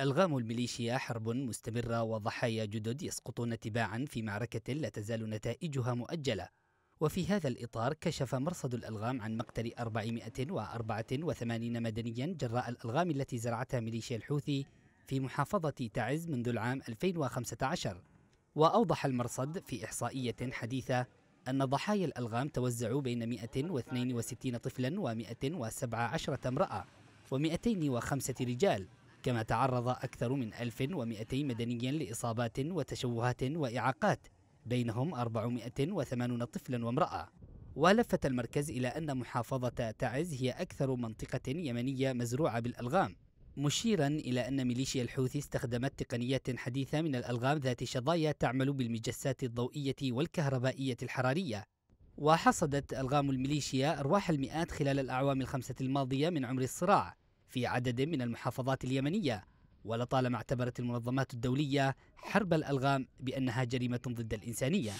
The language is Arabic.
ألغام الميليشيا حرب مستمرة وضحايا جدد يسقطون تباعا في معركة لا تزال نتائجها مؤجلة وفي هذا الإطار كشف مرصد الألغام عن مقتل 484 مدنيا جراء الألغام التي زرعتها ميليشيا الحوثي في محافظة تعز منذ العام 2015 وأوضح المرصد في إحصائية حديثة أن ضحايا الألغام توزعوا بين 162 طفلا و117 امرأة و205 رجال كما تعرض أكثر من 1200 مدني لإصابات وتشوهات وإعاقات بينهم 480 طفلا وامرأة ولفت المركز إلى أن محافظة تعز هي أكثر منطقة يمنية مزروعة بالألغام مشيرا إلى أن ميليشيا الحوثي استخدمت تقنيات حديثة من الألغام ذات شظايا تعمل بالمجسات الضوئية والكهربائية الحرارية وحصدت ألغام الميليشيا أرواح المئات خلال الأعوام الخمسة الماضية من عمر الصراع في عدد من المحافظات اليمنية ولطالما اعتبرت المنظمات الدولية حرب الألغام بأنها جريمة ضد الإنسانية